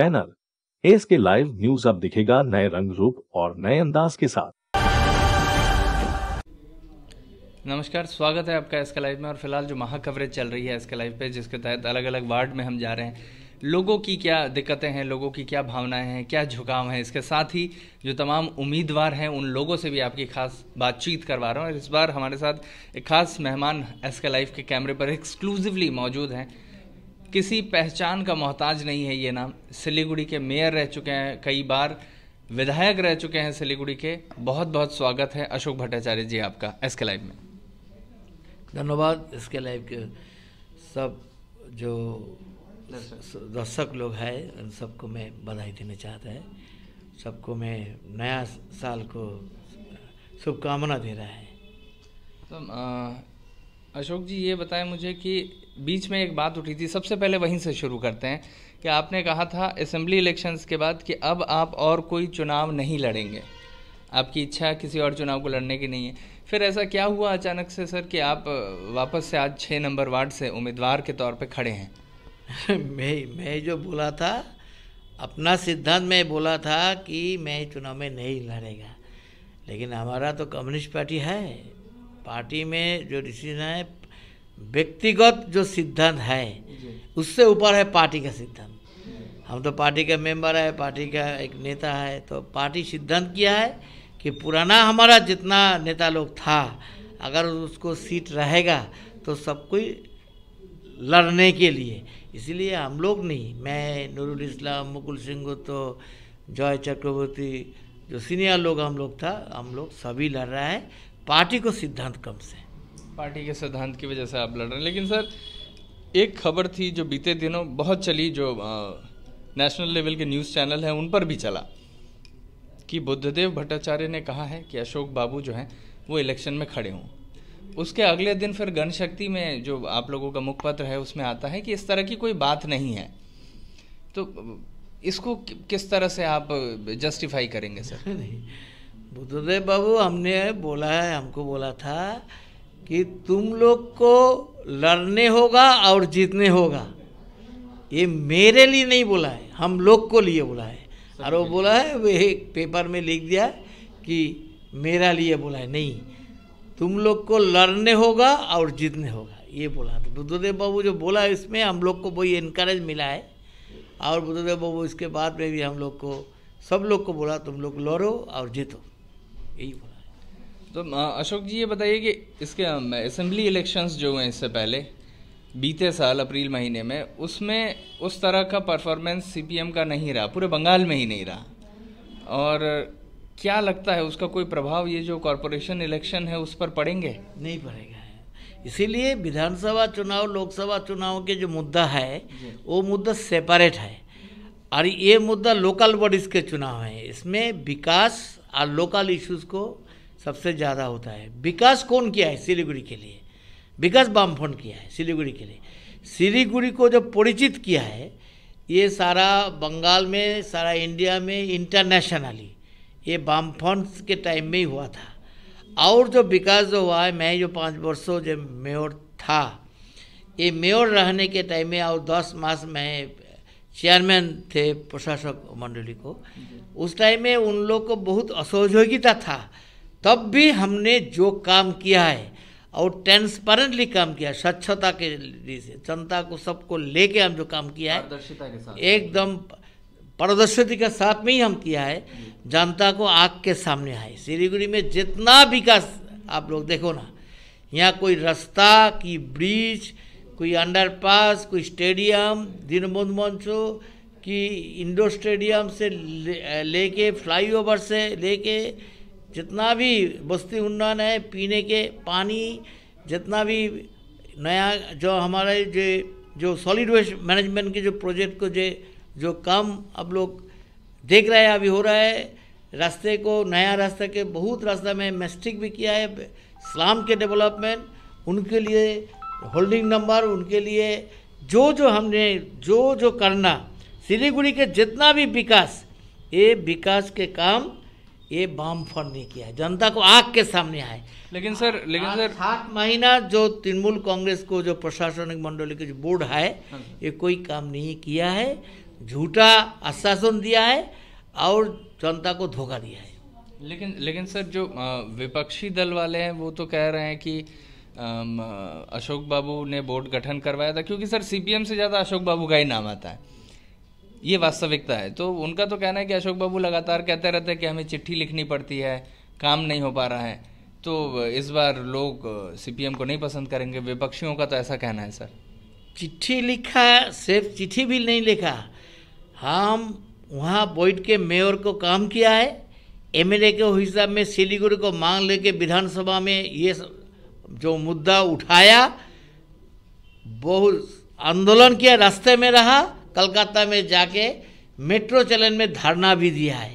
Panel एस के live news अब दिखेगा नए रंग रूप और नए अंदाज के साथ नमस्कार स्वागत है आपका एसके लाइव में और फिलहाल जो महा कवरेज चल रही है एसके लाइव पे जिसके तहत अलग अलग वार्ड में हम जा रहे हैं लोगों की क्या दिक्कतें हैं लोगों की क्या भावनाएं हैं क्या झुकाव हैं इसके साथ ही जो तमाम उम्मीदवार हैं उन लोगों से भी आपकी खास बातचीत करवा रहा हूं और इस बार हमारे साथ एक खास मेहमान एसके लाइफ के कैमरे पर एक्सक्लूसिवली मौजूद हैं किसी पहचान का मोहताज नहीं है ये नाम सिलीगुड़ी के मेयर रह चुके हैं कई बार विधायक रह चुके हैं सिलीगुड़ी के बहुत बहुत स्वागत है अशोक भट्टाचार्य जी आपका एस के लाइव में धन्यवाद एस के लाइव के सब जो दर्शक लोग हैं उन सबको मैं बधाई देना चाहता है सबको मैं नया साल को शुभकामना दे रहा है तो अशोक जी ये बताएं मुझे कि बीच में एक बात उठी थी सबसे पहले वहीं से शुरू करते हैं कि आपने कहा था असेंबली इलेक्शंस के बाद कि अब आप और कोई चुनाव नहीं लड़ेंगे आपकी इच्छा किसी और चुनाव को लड़ने की नहीं है फिर ऐसा क्या हुआ अचानक से सर कि आप वापस से आज छः नंबर वार्ड से उम्मीदवार के तौर पर खड़े हैं मैं मैं जो बोला था अपना सिद्धांत मैं बोला था कि मैं चुनाव में नहीं लड़ेगा लेकिन हमारा तो कम्युनिस्ट पार्टी है पार्टी में जो डिसीजन है व्यक्तिगत जो सिद्धांत है उससे ऊपर है पार्टी का सिद्धांत हम तो पार्टी का मेंबर है पार्टी का एक नेता है तो पार्टी सिद्धांत किया है कि पुराना हमारा जितना नेता लोग था अगर उसको सीट रहेगा तो सब कोई लड़ने के लिए इसलिए हम लोग नहीं मैं नूरुल इस्लाम मुकुल सिंह तो जॉय चक्रवर्ती जो सीनियर लोग हम लोग था हम लोग सभी लड़ रहा है पार्टी को सिद्धांत कम से पार्टी के सिद्धांत की वजह से आप लड़ रहे हैं लेकिन सर एक खबर थी जो बीते दिनों बहुत चली जो नेशनल लेवल के न्यूज़ चैनल हैं उन पर भी चला कि बुद्धदेव भट्टाचार्य ने कहा है कि अशोक बाबू जो हैं वो इलेक्शन में खड़े हों उसके अगले दिन फिर गणशक्ति में जो आप लोगों का मुखपत्र है उसमें आता है कि इस तरह की कोई बात नहीं है तो इसको किस तरह से आप जस्टिफाई करेंगे सर नहीं बुद्धदेव बाबू हमने बोला है हमको बोला था कि तुम लोग को लड़ने होगा और जीतने होगा ये मेरे लिए नहीं बोला है हम लोग को लिए बोला है और वो बोला है वे एक पेपर में लिख दिया कि मेरा लिए बोला है नहीं तुम लोग को लड़ने होगा और जीतने होगा ये बोला तो बुद्धदेव बाबू जो बोला है इसमें हम लोग को वही इनकरेज मिला है और बुद्धदेव बाबू इसके बाद में भी हम लोग को सब लोग को बोला तुम लोग लड़ो और जीतो यही तो अशोक जी ये बताइए कि इसके असम्बली इलेक्शंस जो हुए इससे पहले बीते साल अप्रैल महीने में उसमें उस तरह का परफॉर्मेंस सीपीएम का नहीं रहा पूरे बंगाल में ही नहीं रहा और क्या लगता है उसका कोई प्रभाव ये जो कॉरपोरेशन इलेक्शन है उस पर पड़ेंगे नहीं पड़ेगा इसीलिए विधानसभा चुनाव लोकसभा चुनाव के जो मुद्दा है वो मुद्दा सेपरेट है और ये मुद्दा लोकल बॉडीज़ के चुनाव है इसमें विकास और लोकल इश्यूज़ को सबसे ज़्यादा होता है विकास कौन किया है सिलीगुड़ी के लिए विकास बामफोन किया है सिलीगुड़ी के लिए सिलीगुड़ी को जब परिचित किया है ये सारा बंगाल में सारा इंडिया में इंटरनेशनली ये बामफोन के टाइम में ही हुआ था और जो विकास जो हुआ है मैं जो पाँच वर्षों जो मेयर था ये मेयर रहने के टाइम में और दस मास में चेयरमैन थे प्रशासक मंडली को उस टाइम में उन लोग को बहुत असहयोगिता था तब भी हमने जो काम किया है और ट्रांसपेरेंटली काम किया स्वच्छता के लिए जनता को सबको लेके हम जो काम किया है एकदम पारदर्शिता के साथ में ही हम किया है जनता को आग के सामने आए सिलीगुड़ी में जितना विकास आप लोग देखो ना यहाँ कोई रास्ता की ब्रिज कोई अंडरपास कोई स्टेडियम दीनबंधु मंचो की इंडोर स्टेडियम से लेके ले फ्लाईओवर से लेके जितना भी बस्ती उन्नयन है पीने के पानी जितना भी नया जो हमारे जो जो सॉलिड वेस्ट मैनेजमेंट के जो प्रोजेक्ट को जो जो काम अब लोग देख रहे हैं अभी हो रहा है रास्ते को नया रास्ता के बहुत रास्ता में मेस्टिक भी किया है स्लाम के डेवलपमेंट उनके लिए होल्डिंग नंबर उनके लिए जो जो हमने जो जो करना सिलीगुड़ी के जितना भी विकास ये विकास के काम ये फोन नहीं किया जनता को आग के सामने आए लेकिन सर लेकिन सर सात महीना जो तृणमूल कांग्रेस को जो प्रशासनिक मंडली के जो बोर्ड है हाँ। ये कोई काम नहीं किया है झूठा आश्वासन दिया है और जनता को धोखा दिया है लेकिन लेकिन सर जो विपक्षी दल वाले हैं वो तो कह रहे हैं कि अशोक बाबू ने बोर्ड गठन करवाया था क्योंकि सर सीपीएम से ज़्यादा अशोक बाबू का ही नाम आता है ये वास्तविकता है तो उनका तो कहना है कि अशोक बाबू लगातार कहते रहते हैं कि हमें चिट्ठी लिखनी पड़ती है काम नहीं हो पा रहा है तो इस बार लोग सीपीएम को नहीं पसंद करेंगे विपक्षियों का तो ऐसा कहना है सर चिट्ठी लिखा सिर्फ चिट्ठी भी नहीं लिखा हम वहाँ बोइड के मेयर को काम किया है ए के हिसाब में सिलीगुड़ी को मांग लेके विधानसभा में ये जो मुद्दा उठाया बहुत आंदोलन किया रास्ते में रहा कलकत्ता में जाके मेट्रो चलन में धारणा भी दिया है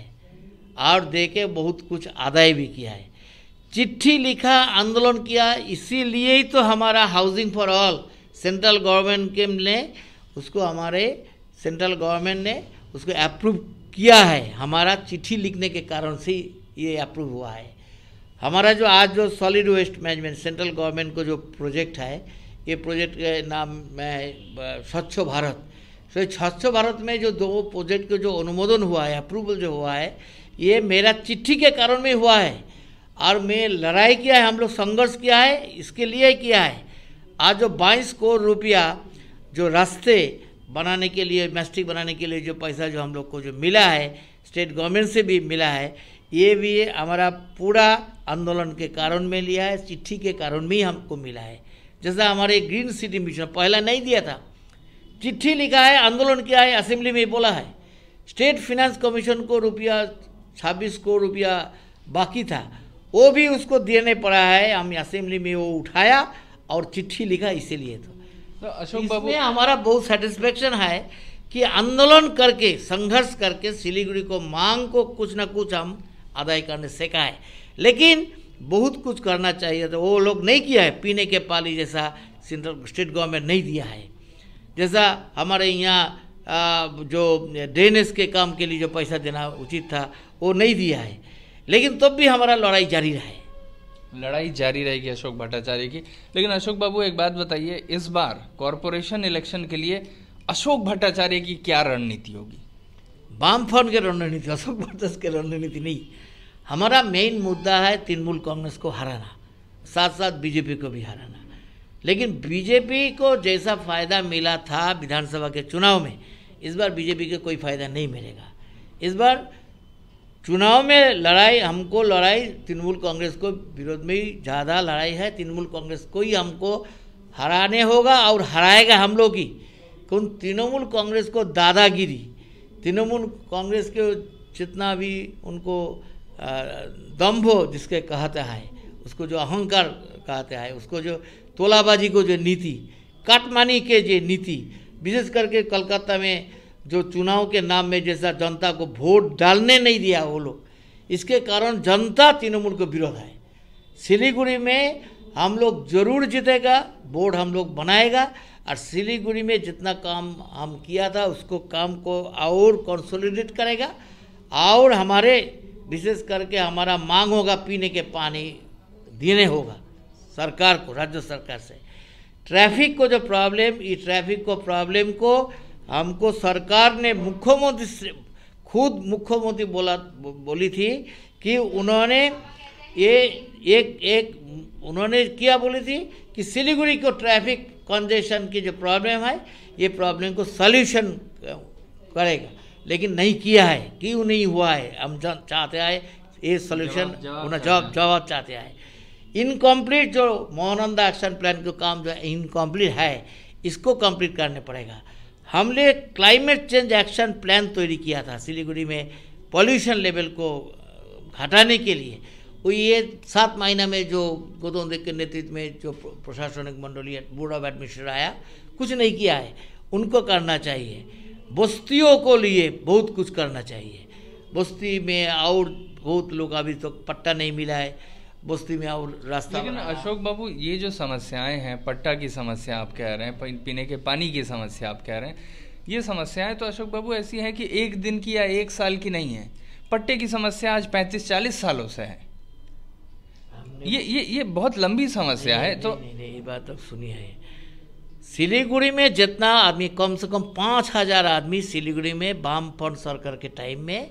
और दे के बहुत कुछ आदाय भी किया है चिट्ठी लिखा आंदोलन किया इसीलिए ही तो हमारा housing for all central government के ने उसको हमारे सेंट्रल गवर्नमेंट ने उसको अप्रूव किया है हमारा चिट्ठी लिखने के कारण से ये अप्रूव हुआ है हमारा जो आज जो solid waste management central government को जो प्रोजेक्ट है ये प्रोजेक्ट के नाम है स्वच्छ भारत सो स्वच्छ भारत में जो दो प्रोजेक्ट को जो अनुमोदन हुआ है अप्रूवल जो हुआ है ये मेरा चिट्ठी के कारण में हुआ है और मैं लड़ाई किया है हम लोग संघर्ष किया है इसके लिए किया है आज जो बाईस करोड़ रुपया जो रास्ते बनाने के लिए मैस्टिक बनाने के लिए जो पैसा जो हम लोग को जो मिला है स्टेट गवर्नमेंट से भी मिला है ये भी हमारा पूरा आंदोलन के कारण में लिया है चिट्ठी के कारण में ही हमको मिला है जैसा हमारे ग्रीन सिटी मिशन पहला नहीं दिया था चिट्ठी लिखा है आंदोलन किया है असेंबली में बोला है स्टेट फिनेंस कमीशन को रुपया छब्बीस करोड़ रुपया बाकी था वो भी उसको देने पड़ा है हम असेंबली में वो उठाया और चिट्ठी लिखा इसीलिए तो, तो अशोक बाबू हमारा बहुत सेटिस्फेक्शन है कि आंदोलन करके संघर्ष करके सिलीगुड़ी को मांग को कुछ ना कुछ हम अदाय करने कहा है लेकिन बहुत कुछ करना चाहिए तो वो लोग नहीं किया है पीने के पानी जैसा सेंट्रल स्टेट गवर्नमेंट नहीं दिया है जैसा हमारे यहाँ जो ड्रेनेज के काम के लिए जो पैसा देना उचित था वो नहीं दिया है लेकिन तब भी हमारा लड़ाई जारी रहा है लड़ाई जारी रहेगी अशोक भट्टाचार्य की लेकिन अशोक बाबू एक बात बताइए इस बार कॉरपोरेशन इलेक्शन के लिए अशोक भट्टाचार्य की क्या रणनीति होगी वामफन की रणनीति अशोक भट्टाचार्य की रणनीति नहीं हमारा मेन मुद्दा है तृणमूल कांग्रेस को हराना साथ साथ बीजेपी को भी हराना लेकिन बीजेपी को जैसा फ़ायदा मिला था विधानसभा के चुनाव में इस बार बीजेपी को कोई फ़ायदा नहीं मिलेगा इस बार चुनाव में लड़ाई हमको लड़ाई तृणमूल कांग्रेस को विरोध में ही ज़्यादा लड़ाई है तृणमूल कांग्रेस को ही हमको हराने होगा और हराएगा हम लोग ही क्यों तृणमूल कांग्रेस को दादागिरी तृणमूल कांग्रेस के जितना भी उनको दम्भ जिसके कहते हैं उसको जो अहंकार कहते हैं उसको जो तोलाबाजी को जो नीति काटमानी के जो नीति विशेष करके कलकत्ता में जो चुनाव के नाम में जैसा जनता को वोट डालने नहीं दिया वो लोग इसके कारण जनता तृणमूल को विरोध है सिलीगुड़ी में हम लोग जरूर जीतेगा बोर्ड हम लोग बनाएगा और सिलीगुड़ी में जितना काम हम किया था उसको काम को और कंसोलिडेट करेगा और हमारे विशेष करके हमारा मांग होगा पीने के पानी देने होगा सरकार को राज्य सरकार से ट्रैफिक को जो प्रॉब्लम ये ट्रैफिक को प्रॉब्लम को हमको सरकार ने मुख्यमंत्री से खुद मुख्यमंत्री बोला बोली थी कि उन्होंने ये एक एक उन्होंने किया बोली थी कि सिलीगुड़ी को ट्रैफिक कंजेशन की जो प्रॉब्लम है ये प्रॉब्लम को सल्यूशन करेगा लेकिन नहीं किया है क्यों नहीं हुआ है हम चाहते आए ये सोल्यूशन जवाब जवाब चाहते आए इनकम्प्लीट जो मोहनंदा एक्शन प्लान का काम जो है इनकम्प्लीट है इसको कंप्लीट करने पड़ेगा हमने क्लाइमेट चेंज एक्शन प्लान तैयारी किया था सिलीगुड़ी में पॉल्यूशन लेवल को घटाने के लिए वो ये सात महीना में जो गौतम देव के नेतृत्व में जो प्रशासनिक मंडली बोर्ड ऑफ एडमिनिस्ट्रेटर आया कुछ नहीं किया है उनको करना चाहिए बस्तियों को लिए बहुत कुछ करना चाहिए बस्ती में और बहुत लोग अभी तक तो पट्टा नहीं मिला है बस्ती में और रास्ता लेकिन अशोक बाबू ये जो समस्याएं हैं पट्टा की समस्या आप कह रहे हैं पीने के पानी की समस्या आप कह रहे हैं ये समस्याएं तो अशोक बाबू ऐसी हैं कि एक दिन की या एक साल की नहीं है पट्टे की समस्या आज पैंतीस चालीस सालों से है ये ये ये बहुत लंबी समस्या है तो ये बात अब सुनी है सिलीगुड़ी में जितना आदमी कम से कम पाँच हजार आदमी सिलीगुड़ी में वामपंथ सरकार के टाइम में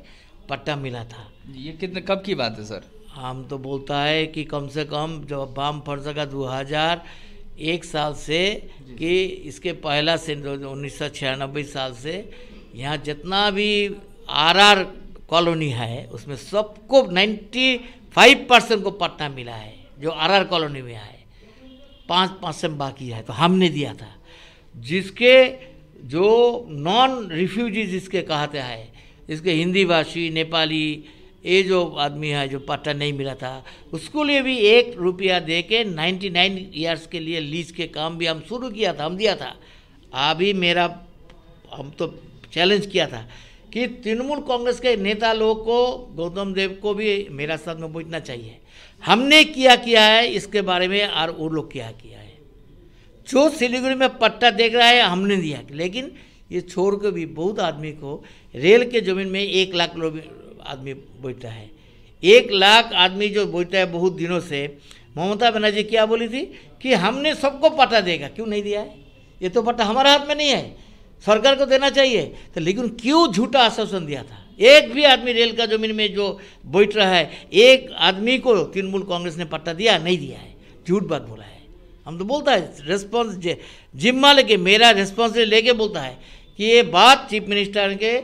पट्टा मिला था ये कितने कब की बात है सर आम तो बोलता है कि कम से कम जब बाम फट सका दो हज़ार एक साल से कि इसके पहला से उन्नीस सौ छियानबे साल से यहाँ जितना भी आरआर कॉलोनी है उसमें सबको 95 परसेंट को पट्टा मिला है जो आरआर कॉलोनी में आए पाँच परसेंट बाकी है तो हमने दिया था जिसके जो नॉन रिफ्यूजी जिसके कहते हैं जिसके हिंदी भाषी नेपाली ये जो आदमी है जो पट्टा नहीं मिला था उसको लिए भी एक रुपया दे के नाइन्टी नाइन ईयर्स के लिए लीज के काम भी हम शुरू किया था हम दिया था अभी मेरा हम तो चैलेंज किया था कि तृणमूल कांग्रेस के नेता लोग को गौतम देव को भी मेरा साथ में पूछना चाहिए हमने किया किया है इसके बारे में और वो लोग क्या किया है जो सिलीगुड़ी में पट्टा देख रहा है हमने दिया लेकिन ये छोड़ के भी बहुत आदमी को रेल के ज़मीन में एक लाख आदमी बैठा है एक लाख आदमी जो बैठा है बहुत दिनों से ममता बनर्जी क्या बोली थी कि हमने सबको पटा देगा क्यों नहीं दिया है ये तो पट्टा हमारे हाथ में नहीं है सरकार को देना चाहिए तो लेकिन क्यों झूठा आश्वासन दिया था एक भी आदमी रेल का जमीन में जो बैठ रहा है एक आदमी को तृणमूल कांग्रेस ने पट्टा दिया नहीं दिया है झूठ बात बोला है हम तो बोलता है रेस्पॉन्स जिम्मा लेके मेरा रेस्पॉन्स लेके बोलता है कि ये बात चीफ मिनिस्टर के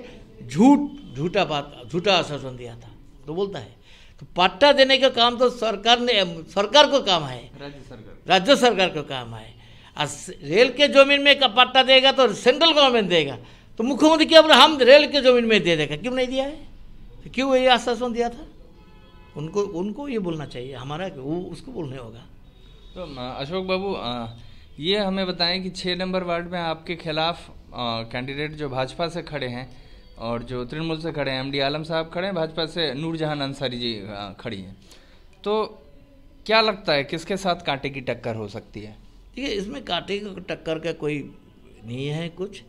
झूठ झूठा बात झूठा आश्वासन दिया था तो बोलता है तो पट्टा देने का काम तो सरकार ने सरकार को काम है राज्य सरकार राज्य सरकार को काम है और रेल के जमीन में का पट्टा देगा तो सेंट्रल गवर्नमेंट देगा तो मुख्यमंत्री क्या हम रेल के जमीन में दे देगा क्यों नहीं दिया है तो क्यों ये आश्वासन दिया था उनको उनको ये बोलना चाहिए हमारा वो उसको बोलने होगा तो अशोक बाबू ये हमें बताएं कि छः नंबर वार्ड में आपके खिलाफ कैंडिडेट जो भाजपा से खड़े हैं और जो तृणमूल से खड़े हैं एम डी आलम साहब खड़े हैं भाजपा से नूरजहान अंसारी जी खड़ी हैं तो क्या लगता है किसके साथ कांटे की टक्कर हो सकती है देखिए इसमें कांटे की टक्कर का कोई नहीं है कुछ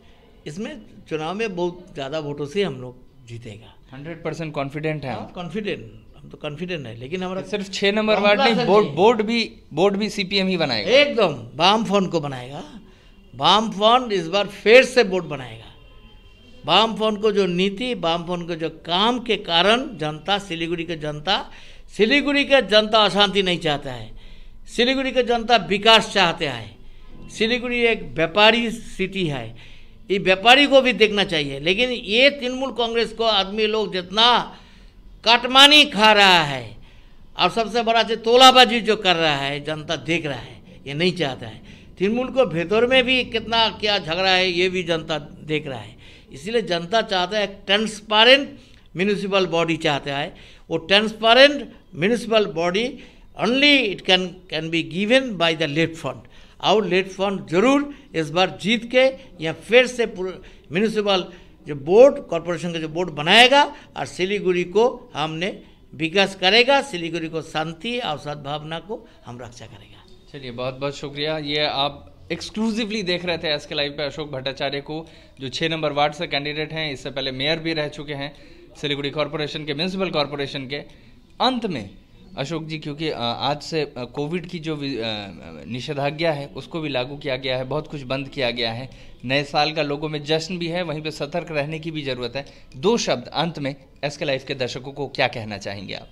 इसमें चुनाव में बहुत ज़्यादा वोटों से हम लोग जीतेगा हंड्रेड परसेंट कॉन्फिडेंट है कॉन्फिडेंट हम तो कॉन्फिडेंट है लेकिन हमारा सिर्फ छः नंबर वार्ड नहीं बोर्ड बोर्ड भी बोर्ड भी सी ही बनाएगा एकदम बाम फोन को बनाएगा बाम फोन इस बार फिर से बोर्ड बनाएगा वामपन को जो नीति वामपन को जो काम के कारण जनता सिलीगुड़ी के जनता सिलीगुड़ी के जनता अशांति नहीं चाहता है सिलीगुड़ी के जनता विकास चाहते हैं सिलीगुड़ी एक व्यापारी सिटी है ये व्यापारी को भी देखना चाहिए लेकिन ये तृणमूल कांग्रेस को आदमी लोग जितना काटमानी खा रहा है और सबसे बड़ा जो तोलाबाजी जो कर रहा है जनता देख रहा है ये नहीं चाहता है तृणमूल को भेतर में भी कितना क्या झगड़ा है ये भी जनता देख रहा है इसीलिए जनता चाहता है ट्रांसपेरेंट म्यूनिसिपल बॉडी चाहता है वो transparent municipal body only it can can be given by the let fund और लेट फंड जरूर इस बार जीत के या फिर से म्यूनिसिपल जो बोर्ड कॉरपोरेशन का जो बोर्ड बनाएगा और सिलीगुड़ी को हमने विकास करेगा सिलीगुड़ी को शांति और सद्भावना को हम रक्षा करेगा चलिए बहुत बहुत शुक्रिया ये आप एक्सक्लूसिवली देख रहे थे एस के लाइव पे अशोक भट्टाचार्य को जो छः नंबर वार्ड से कैंडिडेट हैं इससे पहले मेयर भी रह चुके हैं सिलीगुड़ी कॉरपोरेशन के म्यूनसिपल कॉरपोरेशन के अंत में अशोक जी क्योंकि आज से कोविड की जो निषेधाज्ञा है उसको भी लागू किया गया है बहुत कुछ बंद किया गया है नए साल का लोगों में जश्न भी है वहीं पे सतर्क रहने की भी ज़रूरत है दो शब्द अंत में एस के लाइफ के दर्शकों को क्या कहना चाहेंगे आप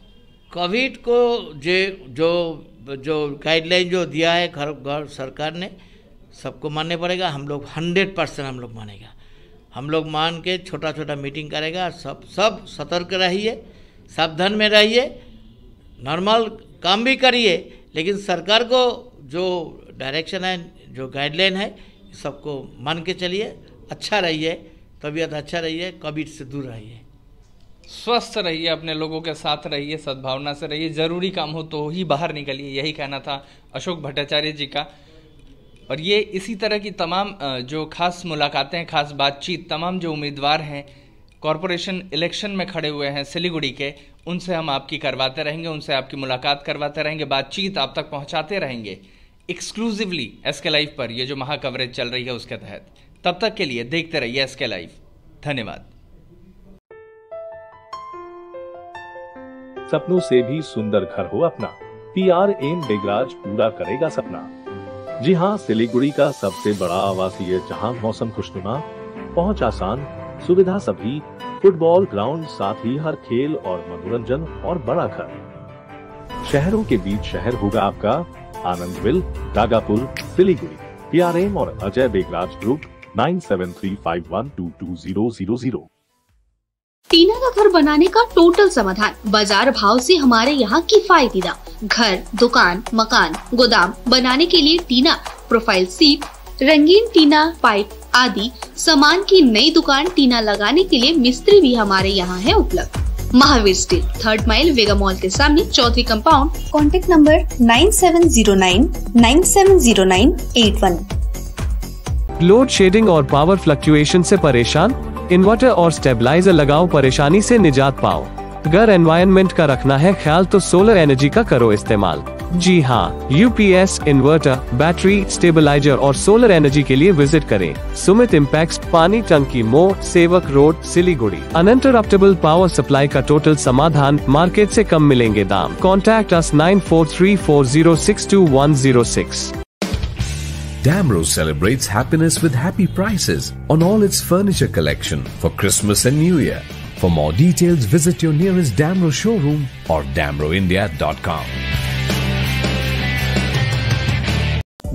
कोविड को जे जो जो गाइडलाइन जो दिया है घर घर सरकार ने सबको मानने पड़ेगा हम लोग हंड्रेड परसेंट हम लोग मानेगा हम लोग मान के छोटा छोटा मीटिंग करेगा सब सब सतर्क रहिए सावधान में रहिए नॉर्मल काम भी करिए लेकिन सरकार को जो डायरेक्शन है जो गाइडलाइन है सबको मान के चलिए अच्छा रहिए तबीयत अच्छा रहिए कोविड से दूर रहिए स्वस्थ रहिए अपने लोगों के साथ रहिए सद्भावना से रहिए ज़रूरी काम हो तो ही बाहर निकलिए यही कहना था अशोक भट्टाचार्य जी का और ये इसी तरह की तमाम जो खास मुलाकातें खास बातचीत तमाम जो उम्मीदवार हैं कॉरपोरेशन इलेक्शन में खड़े हुए हैं सिलीगुड़ी के उनसे हम आपकी करवाते रहेंगे उनसे आपकी मुलाकात करवाते रहेंगे बातचीत आप तक पहुंचाते रहेंगे एक्सक्लूसिवली एस के लाइफ पर ये जो महा कवरेज चल रही है उसके तहत तब तक के लिए देखते रहिए एस के लाइफ धन्यवाद सपनों से भी सुंदर घर हो अपना पी आर एम बेगराज पूरा करेगा सपना जी हाँ सिलीगुड़ी का सबसे बड़ा आवासीय जहाँ मौसम खुशनुमा पहुँच आसान सुविधा सभी फुटबॉल ग्राउंड साथ ही हर खेल और मनोरंजन और बड़ा घर शहरों के बीच शहर होगा आपका आनंदविल दागापुर सिलीगुड़ी पी और Ajay Begraj group nine seven three five one two two zero zero zero टीना का घर बनाने का टोटल समाधान बाजार भाव से हमारे यहाँ किफायती दाम घर दुकान मकान गोदाम बनाने के लिए टीना प्रोफाइल सीट रंगीन टीना पाइप आदि सामान की नई दुकान टीना लगाने के लिए मिस्त्री भी हमारे यहाँ है उपलब्ध Mahavir steel third mile Vega mall के सामने चौथी compound contact number nine seven zero nine nine seven zero nine eight one load shedding और पावर फ्लक्चुएशन ऐसी परेशान इन्वर्टर और स्टेबलाइजर लगाओ परेशानी से निजात पाओ अगर एनवायरमेंट का रखना है ख्याल तो सोलर एनर्जी का करो इस्तेमाल जी हाँ यू इन्वर्टर बैटरी स्टेबलाइजर और सोलर एनर्जी के लिए विजिट करें सुमित इम्पैक्ट पानी Panitanki More Sevoke road Siliguri uninterruptible power supply का टोटल समाधान मार्केट से कम मिलेंगे दाम contact us nine four three four zero six two one zero six Damro celebrates happiness with happy prices on all its furniture collection for Christmas and New Year. For more details, visit your nearest Damro showroom or damroindia.com.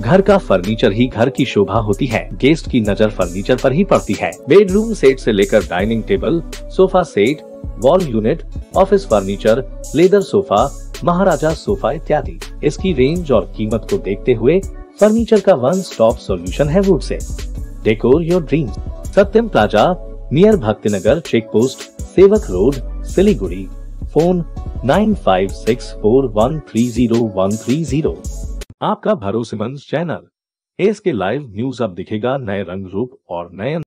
घर का furniture ही घर की शोभा होती है guest की नजर furniture पर ही पड़ती है बेडरूम सेट से लेकर dining table sofa set wall unit office furniture leather sofa Maharaja sofa इत्यादि इसकी रेंज और कीमत को देखते हुए फर्नीचर का वन स्टॉप सॉल्यूशन है वुड से decor your dream Satyam plaza near Bhakti Nagar check post Sevoke road Siliguri phone nine five six four one three zero one three zero आपका भरोसेमंद चैनल एस के लाइव न्यूज अब दिखेगा नए रंग रूप और नए